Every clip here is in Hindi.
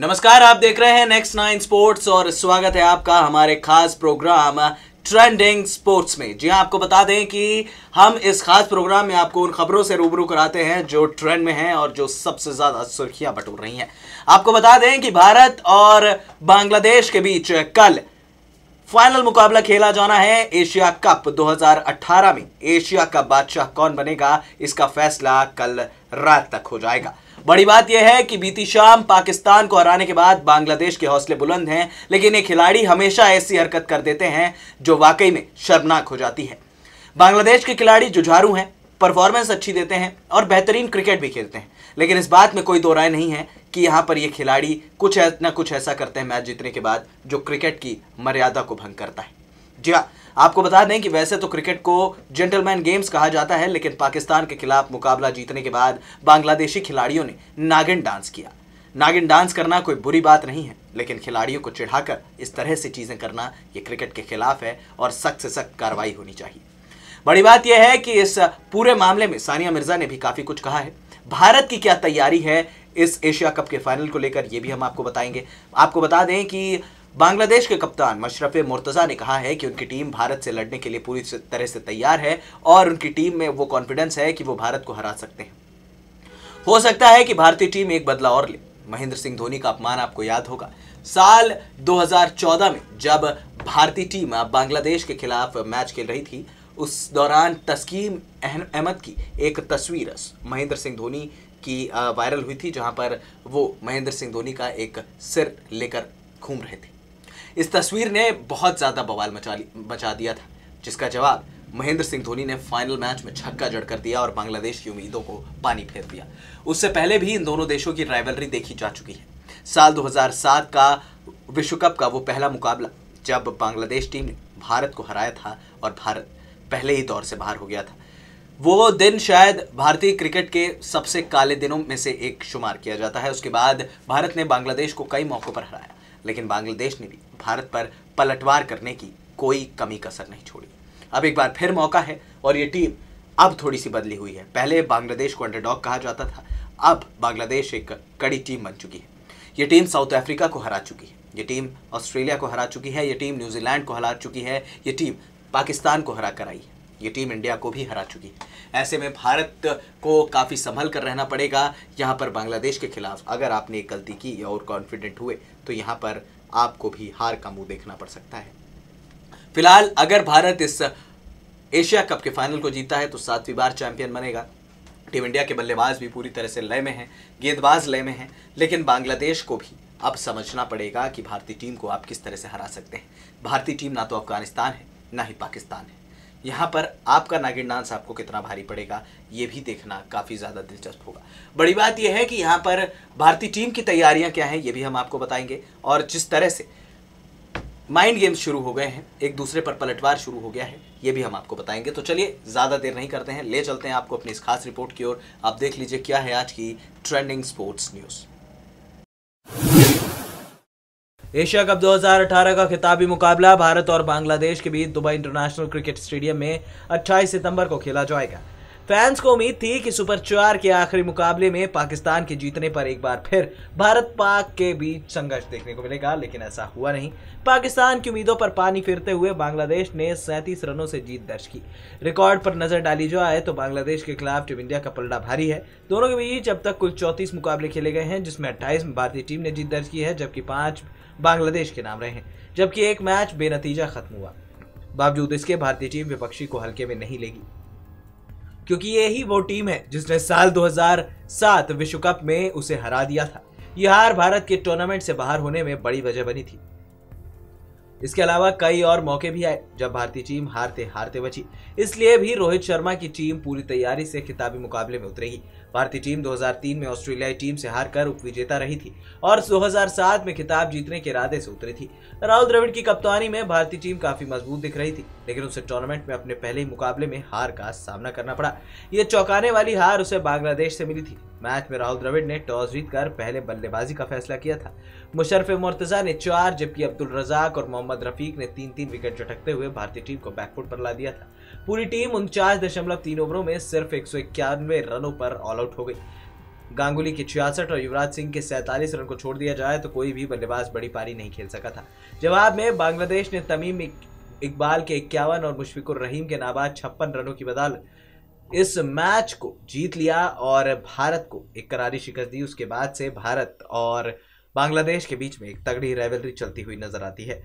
नमस्कार आप देख रहे हैं नेक्स्ट नाइन स्पोर्ट्स और स्वागत है आपका हमारे खास प्रोग्राम ट्रेंडिंग स्पोर्ट्स में जी हाँ, आपको बता दें कि हम इस खास प्रोग्राम में आपको उन खबरों से रूबरू कराते हैं जो ट्रेंड में हैं और जो सबसे ज़्यादा सुर्खियां बटोर रही हैं आपको बता दें कि भारत और बांग्लादेश के बीच कल फाइनल मुकाबला खेला जाना है एशिया कप 2018 में एशिया कप बादशाह कौन बनेगा इसका फैसला कल रात तक हो जाएगा बड़ी बात यह है कि बीती शाम पाकिस्तान को हराने के बाद बांग्लादेश के हौसले बुलंद हैं लेकिन ये खिलाड़ी हमेशा ऐसी हरकत कर देते हैं जो वाकई में शर्मनाक हो जाती है बांग्लादेश के खिलाड़ी जुझारू हैं परफॉर्मेंस अच्छी देते हैं और बेहतरीन क्रिकेट भी खेलते हैं लेकिन इस बात में कोई दो राय नहीं है कि यहाँ पर ये खिलाड़ी कुछ ना कुछ ऐसा करते हैं मैच जीतने के बाद जो क्रिकेट की मर्यादा को भंग करता है जी हाँ आपको बता दें कि वैसे तो क्रिकेट को जेंटलमैन गेम्स कहा जाता है लेकिन पाकिस्तान के खिलाफ मुकाबला जीतने के बाद बांग्लादेशी खिलाड़ियों ने नागिन डांस किया नागिन डांस करना कोई बुरी बात नहीं है लेकिन खिलाड़ियों को चिढ़ाकर इस तरह से चीज़ें करना ये क्रिकेट के खिलाफ है और सख्त से सख्त कार्रवाई होनी चाहिए बड़ी बात यह है कि इस पूरे मामले में सानिया मिर्जा ने भी काफ़ी कुछ कहा है भारत की क्या तैयारी है इस एशिया कप के फाइनल को लेकर यह भी हम आपको बताएंगे आपको बता दें कि बांग्लादेश के कप्तान मशरफ मुर्तज़ा ने कहा है कि उनकी टीम भारत से लड़ने के लिए पूरी तरह से तैयार है और उनकी टीम में वो कॉन्फिडेंस है कि वो भारत को हरा सकते हैं हो सकता है कि भारतीय टीम एक बदला और ले महेंद्र सिंह धोनी का अपमान आपको याद होगा साल 2014 में जब भारतीय टीम बांग्लादेश के खिलाफ मैच खेल रही थी उस दौरान तस्कीम अहमद की एक तस्वीर महेंद्र सिंह धोनी की वायरल हुई थी जहां पर वो महेंद्र सिंह धोनी का एक सिर लेकर घूम रहे थे इस तस्वीर ने बहुत ज़्यादा बवाल मचा मचा दिया था जिसका जवाब महेंद्र सिंह धोनी ने फाइनल मैच में छक्का जड़ कर दिया और बांग्लादेश की उम्मीदों को पानी फेर दिया उससे पहले भी इन दोनों देशों की राइवलरी देखी जा चुकी है साल 2007 का विश्व कप का वो पहला मुकाबला जब बांग्लादेश टीम ने भारत को हराया था और भारत पहले ही दौर से बाहर हो गया था वो दिन शायद भारतीय क्रिकेट के सबसे काले दिनों में से एक शुमार किया जाता है उसके बाद भारत ने बांग्लादेश को कई मौक़ों पर हराया लेकिन बांग्लादेश ने भी भारत पर पलटवार करने की कोई कमी कसर नहीं छोड़ी अब एक बार फिर मौका है और ये टीम अब थोड़ी सी बदली हुई है पहले बांग्लादेश को अंडरडॉग कहा जाता था अब बांग्लादेश एक कड़ी टीम बन चुकी है ये टीम साउथ अफ्रीका को हरा चुकी है ये टीम ऑस्ट्रेलिया को हरा चुकी है ये टीम न्यूजीलैंड को हरा चुकी है ये टीम पाकिस्तान को हरा कर आई है ये टीम इंडिया को भी हरा चुकी है ऐसे में भारत को काफ़ी संभल कर रहना पड़ेगा यहाँ पर बांग्लादेश के खिलाफ अगर आपने एक गलती की और कॉन्फिडेंट हुए तो यहाँ पर आपको भी हार का मुंह देखना पड़ सकता है फिलहाल अगर भारत इस एशिया कप के फाइनल को जीता है तो सातवीं बार चैंपियन बनेगा टीम इंडिया के बल्लेबाज भी पूरी तरह से लय में हैं गेंदबाज लय में हैं लेकिन बांग्लादेश को भी अब समझना पड़ेगा कि भारतीय टीम को आप किस तरह से हरा सकते हैं भारतीय टीम ना तो अफगानिस्तान है ना ही पाकिस्तान है यहाँ पर आपका नागिन डांस आपको कितना भारी पड़ेगा ये भी देखना काफ़ी ज़्यादा दिलचस्प होगा बड़ी बात यह है कि यहाँ पर भारतीय टीम की तैयारियाँ क्या हैं ये भी हम आपको बताएंगे और जिस तरह से माइंड गेम्स शुरू हो गए हैं एक दूसरे पर पलटवार शुरू हो गया है ये भी हम आपको बताएंगे तो चलिए ज़्यादा देर नहीं करते हैं ले चलते हैं आपको अपनी इस खास रिपोर्ट की ओर आप देख लीजिए क्या है आज की trending sports news Asia cup 2018 का खिताबी मुकाबला भारत और बांग्लादेश के बीच दुबई इंटरनेशनल क्रिकेट स्टेडियम में 28 सितंबर को खेला जाएगा फैंस को उम्मीद थी कि सुपर चार के आखिरी मुकाबले में पाकिस्तान के जीतने पर एक बार फिर भारत पाक के बीच संघर्ष देखने को मिलेगा लेकिन ऐसा हुआ नहीं पाकिस्तान की उम्मीदों पर पानी फिरते हुए बांग्लादेश ने सैंतीस रनों से जीत दर्ज की रिकॉर्ड पर नजर डाली जाए तो बांग्लादेश के खिलाफ टीम इंडिया का पलड़ा भारी है दोनों के बीच अब तक कुल चौंतीस मुकाबले खेले गए हैं जिसमें अट्ठाईस भारतीय टीम ने जीत दर्ज की है जबकि पांच बांग्लादेश के नाम रहे जबकि एक मैच बेनतीजा खत्म हुआ बावजूद इसके भारतीय टीम विपक्षी को हल्के में नहीं लेगी क्योंकि ये ही वो टीम है जिसने साल 2007 विश्व कप में उसे हरा दिया था यह हार भारत के टूर्नामेंट से बाहर होने में बड़ी वजह बनी थी इसके अलावा कई और मौके भी आए जब भारतीय टीम हारते हारते बची इसलिए भी रोहित शर्मा की टीम पूरी तैयारी से खिताबी मुकाबले में उतरेगी भारतीय टीम 2003 में ऑस्ट्रेलियाई टीम से हारकर उपविजेता रही थी और 2007 में खिताब जीतने के इरादे से उतरी थी राहुल द्रविड़ की कप्तानी में भारतीय टीम काफी मजबूत दिख रही थी लेकिन उसे टूर्नामेंट में अपने पहले ही मुकाबले में हार का सामना करना पड़ा यह चौंकाने वाली हार उसे बांग्लादेश से मिली थी मैच में राहुल द्रविड़ ने टॉस जीतकर पहले बल्लेबाजी का फैसला किया था मुशरफ मुर्तजा ने चार जबकि अब्दुल रजाक और मोहम्मद रफीक ने तीन तीन विकेट चटकते हुए भारतीय टीम को बैकफुट पर ला दिया था पूरी टीम उनचास दशमलव तीन ओवरों में सिर्फ एक रनों पर ऑल ऑल आउट हो गई गांगुली के छियासठ और युवराज सिंह के सैंतालीस रन को छोड़ दिया जाए तो कोई भी बल्लेबाज बड़ी पारी नहीं खेल सका था जवाब में बांग्लादेश ने तमीम इकबाल के इक्यावन और मुशफिकुर रहीम के नाबाद छप्पन रनों की बदौलत इस मैच को जीत लिया और भारत को एक करारी शिकस्त दी उसके बाद से भारत और बांग्लादेश के बीच में एक तगड़ी रेवलरी चलती हुई नजर आती है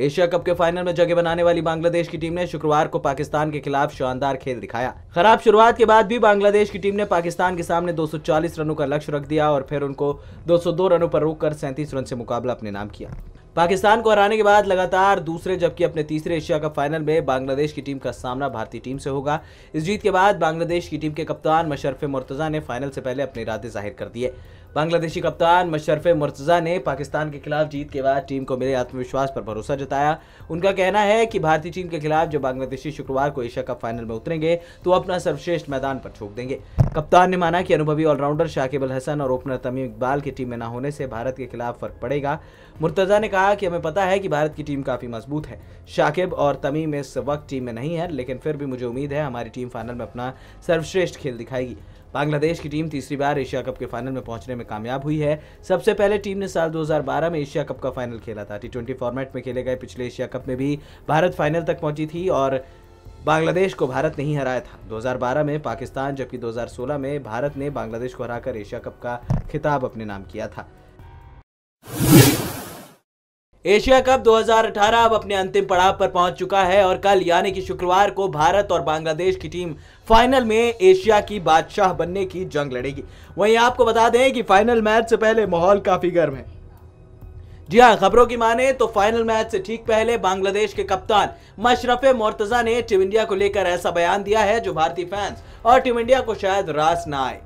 एशिया कप के फाइनल में जगह बनाने वाली बांग्लादेश की टीम ने शुक्रवार को पाकिस्तान के खिलाफ शानदार खेल दिखाया खराब शुरुआत के बाद भी बांग्लादेश की टीम ने पाकिस्तान के सामने 240 रनों का लक्ष्य रख दिया और फिर उनको 202 रनों पर रोककर सैंतीस रन से मुकाबला अपने नाम किया पाकिस्तान को हराने के बाद लगातार दूसरे जबकि अपने तीसरे एशिया कप फाइनल में बांग्लादेश की टीम का सामना भारतीय टीम से होगा इस जीत के बाद बांग्लादेश की टीम के कप्तान मशरफ मुर्तजा ने फाइनल से पहले अपने इरादे जाहिर कर दिए बांग्लादेशी कप्तान मशरफ मुर्तज़ा ने पाकिस्तान के खिलाफ जीत के बाद टीम को मिले आत्मविश्वास पर भरोसा जताया उनका कहना है कि भारतीय टीम के खिलाफ जब बांग्लादेशी शुक्रवार को एशिया कप फाइनल में उतरेंगे तो अपना सर्वश्रेष्ठ मैदान पर छोक देंगे कप्तान ने माना कि अनुभवी ऑलराउंडर शाकिब अल हसन और ओपनर तमीम इकबाल की टीम में न होने से भारत के खिलाफ फर्क पड़ेगा मुर्तज़ा ने कहा कि हमें पता है कि भारत की टीम काफ़ी मजबूत है शाकिब और तमीम इस वक्त टीम में नहीं है लेकिन फिर भी मुझे उम्मीद है हमारी टीम फाइनल में अपना सर्वश्रेष्ठ खेल दिखाएगी बांग्लादेश की टीम तीसरी बार एशिया कप के फाइनल में पहुंचने में कामयाब हुई है सबसे पहले टीम ने साल 2012 में एशिया कप का फाइनल खेला था टी फॉर्मेट में खेले गए पिछले एशिया कप में भी भारत फाइनल तक पहुंची थी और बांग्लादेश को भारत नहीं हराया था 2012 में पाकिस्तान जबकि 2016 में भारत ने बांग्लादेश को हराकर एशिया कप का खिताब अपने नाम किया था एशिया कप 2018 अब अपने अंतिम पड़ाव पर पहुंच चुका है और कल यानी कि शुक्रवार को भारत और बांग्लादेश की टीम फाइनल में एशिया की बादशाह बनने की जंग लड़ेगी वहीं आपको बता दें कि फाइनल मैच से पहले माहौल काफी गर्म है जी हाँ खबरों की माने तो फाइनल मैच से ठीक पहले बांग्लादेश के कप्तान मशरफे मोर्तजा ने टीम इंडिया को लेकर ऐसा बयान दिया है जो भारतीय फैंस और टीम इंडिया को शायद रास ना आए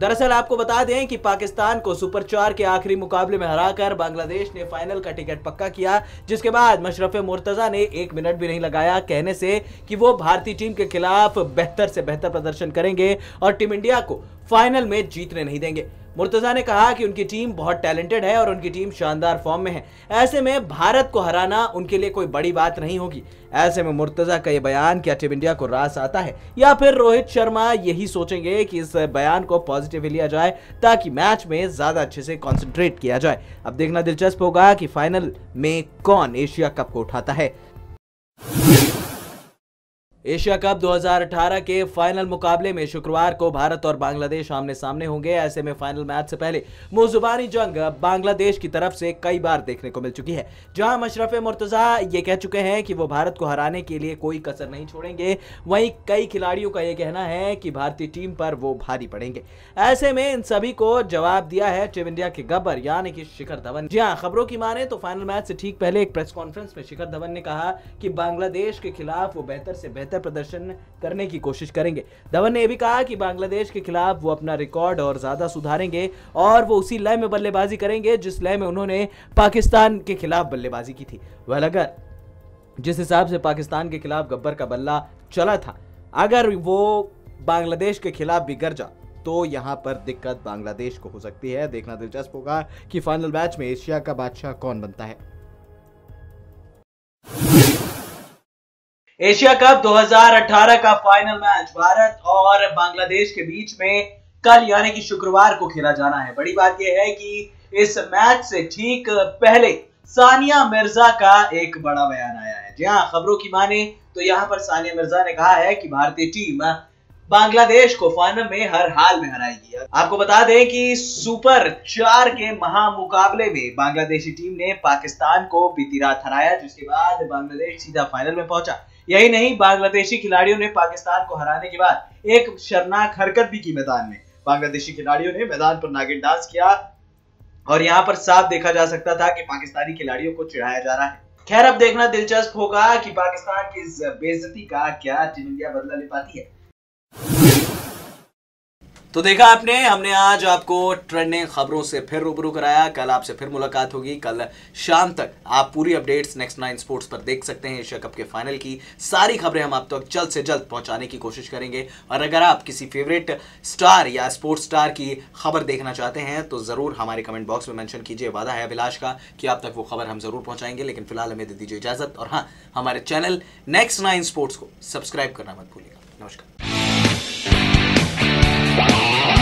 दरअसल आपको बता दें कि पाकिस्तान को सुपर चार के आखिरी मुकाबले में हराकर बांग्लादेश ने फाइनल का टिकट पक्का किया जिसके बाद मशरफ मुर्तजा ने एक मिनट भी नहीं लगाया कहने से कि वो भारतीय टीम के खिलाफ बेहतर से बेहतर प्रदर्शन करेंगे और टीम इंडिया को फाइनल में जीतने नहीं देंगे मुर्तज़ा ने कहा कि उनकी टीम बहुत टैलेंटेड है और उनकी टीम शानदार फॉर्म में है ऐसे में भारत को हराना उनके लिए कोई बड़ी बात नहीं होगी ऐसे में मुर्तज़ा का ये बयान क्या टीम इंडिया को रास आता है या फिर रोहित शर्मा यही सोचेंगे कि इस बयान को पॉजिटिव लिया जाए ताकि मैच में ज़्यादा अच्छे से कॉन्सेंट्रेट किया जाए अब देखना दिलचस्प होगा कि फाइनल में कौन एशिया कप को उठाता है एशिया कप 2018 के फाइनल मुकाबले में शुक्रवार को भारत और बांग्लादेश आमने सामने होंगे ऐसे में फाइनल मैच से पहले मोजुबानी जंग बांग्लादेश की तरफ से कई बार देखने को मिल चुकी है जहां मशरफ मुर्तजा ये कह चुके हैं कि वो भारत को हराने के लिए कोई कसर नहीं छोड़ेंगे वहीं कई खिलाड़ियों का यह कहना है कि भारतीय टीम पर वो भारी पड़ेंगे ऐसे में इन सभी को जवाब दिया है टीम इंडिया के गब्बर यानी कि शिखर धवन जी हाँ खबरों की माने तो फाइनल मैच से ठीक पहले एक प्रेस कॉन्फ्रेंस में शिखर धवन ने कहा कि बांग्लादेश के खिलाफ वो बेहतर से बेहतर बेहतर प्रदर्शन करने की कोशिश करेंगे धवन ने यह भी कहा कि बांग्लादेश के खिलाफ वो अपना रिकॉर्ड और ज़्यादा सुधारेंगे और वो उसी लय में बल्लेबाजी करेंगे जिस लय में उन्होंने पाकिस्तान के खिलाफ बल्लेबाजी की थी वह अगर जिस हिसाब से पाकिस्तान के खिलाफ गब्बर का बल्ला चला था अगर वो बांग्लादेश के खिलाफ भी गरजा तो यहां पर दिक्कत बांग्लादेश को हो सकती है देखना दिलचस्प होगा कि फाइनल मैच में एशिया का बादशाह कौन बनता है एशिया कप 2018 का फाइनल मैच भारत और बांग्लादेश के बीच में कल यानी कि शुक्रवार को खेला जाना है बड़ी बात यह है कि इस मैच से ठीक पहले सानिया मिर्जा का एक बड़ा बयान आया है जी हाँ खबरों की माने तो यहां पर सानिया मिर्जा ने कहा है कि भारतीय टीम बांग्लादेश को फाइनल में हर हाल में हराएगी आपको बता दें कि सुपर चार के महामुकाबले में बांग्लादेशी टीम ने पाकिस्तान को बीती रात हराया जिसके बाद बांग्लादेश सीधा फाइनल में पहुंचा यही नहीं बांग्लादेशी खिलाड़ियों ने पाकिस्तान को हराने के बाद एक शर्नाक हरकत भी की मैदान में बांग्लादेशी खिलाड़ियों ने मैदान पर नागिन डांस किया और यहाँ पर साफ देखा जा सकता था कि पाकिस्तानी खिलाड़ियों को चिढ़ाया जा रहा है खैर अब देखना दिलचस्प होगा कि पाकिस्तान की इस बेजती का क्या टीम इंडिया बदला ले पाती है तो देखा आपने हमने आज आपको ट्रेंडिंग खबरों से फिर रूबरू कराया कल आपसे फिर मुलाकात होगी कल शाम तक आप पूरी अपडेट्स नेक्स्ट नाइन स्पोर्ट्स पर देख सकते हैं एशिया कप के फाइनल की सारी खबरें हम आप तक तो जल्द से जल्द पहुंचाने की कोशिश करेंगे और अगर आप किसी फेवरेट स्टार या स्पोर्ट्स स्टार की खबर देखना चाहते हैं तो ज़रूर हमारे कमेंट बॉक्स में मैंशन कीजिए वादा है अभिलाष का कि आप तक वो खबर हम ज़रूर पहुंचाएंगे लेकिन फिलहाल हमें दे दीजिए इजाज़त और हाँ हमारे चैनल नेक्स्ट नाइन स्पोर्ट्स को सब्सक्राइब करना मत भूलिएगा नमस्कार Bye.